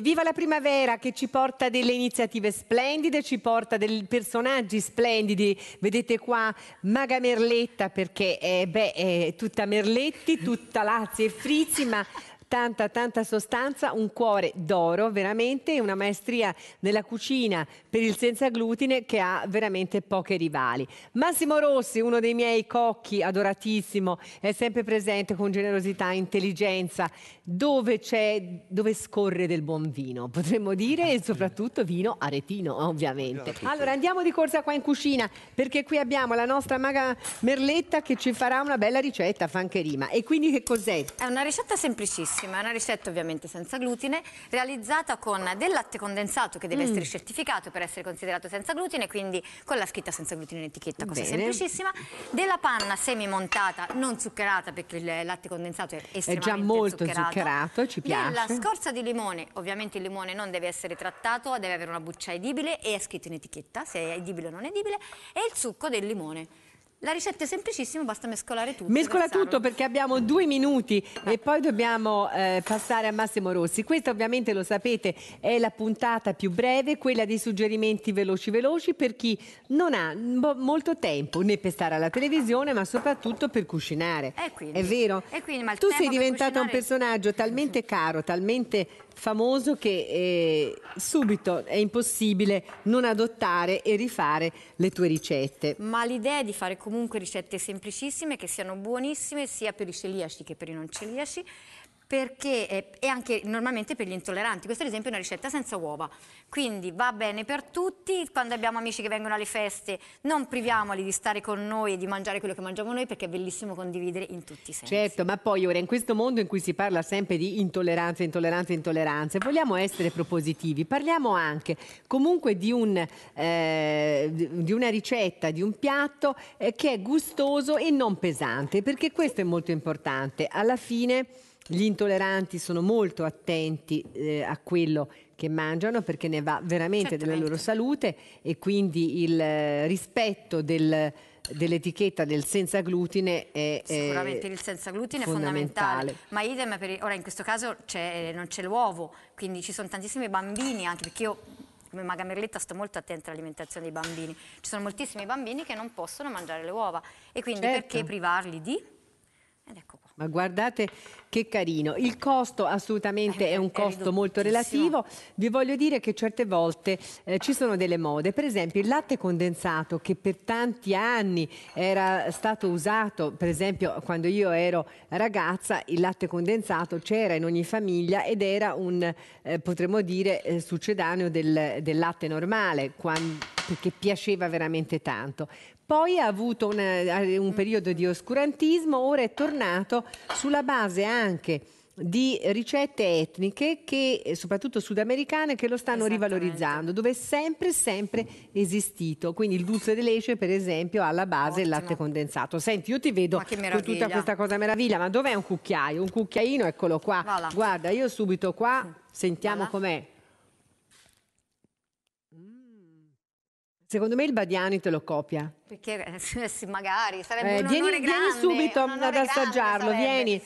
viva la primavera che ci porta delle iniziative splendide, ci porta dei personaggi splendidi. Vedete qua Maga Merletta perché eh, beh, è tutta Merletti, tutta Lazio e Frizzi, ma tanta tanta sostanza, un cuore d'oro veramente, una maestria nella cucina per il senza glutine che ha veramente poche rivali. Massimo Rossi, uno dei miei cocchi adoratissimo, è sempre presente con generosità, e intelligenza, dove c'è, dove scorre del buon vino, potremmo dire, e soprattutto vino aretino ovviamente. Allora andiamo di corsa qua in cucina perché qui abbiamo la nostra maga Merletta che ci farà una bella ricetta, fa anche rima. E quindi che cos'è? È una ricetta semplicissima buonissima, è una ricetta ovviamente senza glutine, realizzata con del latte condensato che deve mm. essere certificato per essere considerato senza glutine, quindi con la scritta senza glutine in etichetta, cosa Bene. semplicissima, della panna semimontata, non zuccherata perché il latte condensato è estremamente È già molto zuccherato, zuccherato ci piace. Della scorza di limone, ovviamente il limone non deve essere trattato, deve avere una buccia edibile e è scritto in etichetta se è edibile o non edibile, e il succo del limone. La ricetta è semplicissima, basta mescolare tutto. Mescola tutto perché abbiamo due minuti e poi dobbiamo eh, passare a Massimo Rossi. Questa ovviamente lo sapete è la puntata più breve, quella dei suggerimenti veloci veloci per chi non ha molto tempo né per stare alla televisione ma soprattutto per cucinare. Eh, quindi, è vero? Eh, quindi, tu sei diventato cucinare... un personaggio talmente caro, talmente famoso che eh, subito è impossibile non adottare e rifare le tue ricette. Ma l'idea è di fare comunque ricette semplicissime che siano buonissime sia per i celiaci che per i non celiaci perché è, eh, anche normalmente per gli intolleranti. Questa ad esempio è una ricetta senza uova, quindi va bene per tutti. Quando abbiamo amici che vengono alle feste non priviamoli di stare con noi e di mangiare quello che mangiamo noi perché è bellissimo condividere in tutti i sensi. Certo, ma poi ora in questo mondo in cui si parla sempre di intolleranza, intolleranza, intolleranza, vogliamo essere propositivi, parliamo anche comunque di, un, eh, di una ricetta, di un piatto eh, che è gustoso e non pesante, perché questo è molto importante. Alla fine gli intolleranti sono molto attenti eh, a quello che mangiano perché ne va veramente della loro salute e quindi il eh, rispetto del, dell'etichetta del senza glutine è eh, sicuramente è il senza glutine è fondamentale, ma idem per, ora in questo caso eh, non c'è l'uovo quindi ci sono tantissimi bambini anche perché io come Maga Merletta sto molto attenta all'alimentazione dei bambini ci sono moltissimi bambini che non possono mangiare le uova e quindi certo. perché privarli di ed ecco ma guardate che carino, il costo assolutamente eh, è un costo molto relativo, vi voglio dire che certe volte eh, ci sono delle mode, per esempio il latte condensato che per tanti anni era stato usato, per esempio quando io ero ragazza il latte condensato c'era in ogni famiglia ed era un, eh, potremmo dire, eh, succedaneo del, del latte normale, quando, perché piaceva veramente tanto. Poi ha avuto una, eh, un mm. periodo di oscurantismo, ora è tornato sulla base anche di ricette etniche che eh, soprattutto sudamericane che lo stanno rivalorizzando dove è sempre sempre esistito quindi il dulce de leche per esempio ha alla base Ottimo. il latte condensato senti io ti vedo con tutta questa cosa meraviglia ma dov'è un cucchiaio un cucchiaino eccolo qua voilà. guarda io subito qua sentiamo voilà. com'è Secondo me il Badiani te lo copia. Perché eh, sì, magari sarebbe eh, un vieni, grande, vieni subito ad assaggiarlo, vieni.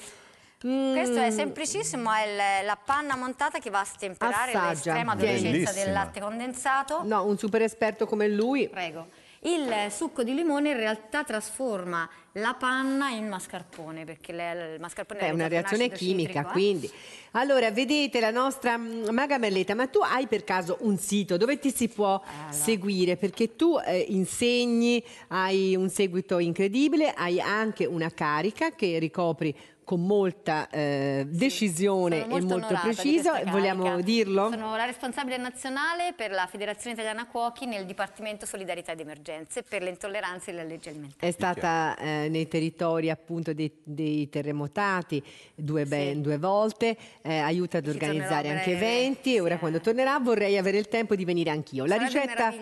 Mm. Questo è semplicissimo, è la panna montata che va a stemperare l'estrema dolcezza del latte condensato. No, un super esperto come lui. Prego. Il succo di limone in realtà trasforma la panna in mascarpone, perché le, il mascarpone è una reazione chimica, citrico, eh? quindi. Allora, vedete la nostra mm, Maga Merletta, ma tu hai per caso un sito dove ti si può eh, allora. seguire? Perché tu eh, insegni, hai un seguito incredibile, hai anche una carica che ricopri con molta eh, decisione sì, e molto, preciso. Vogliamo dirlo? Sono la responsabile nazionale per la Federazione Italiana Cuochi nel Dipartimento Solidarietà ed Emergenze per le intolleranze e le legge alimentare. È stata eh, nei territori appunto dei, dei terremotati due, sì. due volte, eh, aiuta ad Ci organizzare anche eventi e ora quando tornerà vorrei avere il tempo di venire anch'io. La ricetta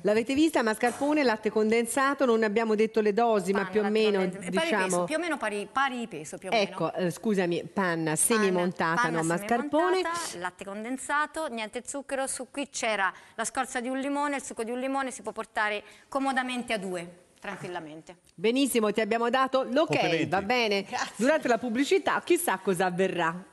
l'avete vista? Mascarpone, latte condensato, non abbiamo detto le dosi, Panno, ma più o meno diciamo... Peso, più o meno pari, pari peso, più o ecco, meno. Ecco, eh, scusami, panna, semimontata, panna, no, mascarpone. Montata, latte condensato, niente zucchero. Su qui c'era la scorza di un limone, il succo di un limone, si può portare comodamente a due tranquillamente. Benissimo, ti abbiamo dato l'ok, okay, va bene. Grazie. Durante la pubblicità chissà cosa avverrà.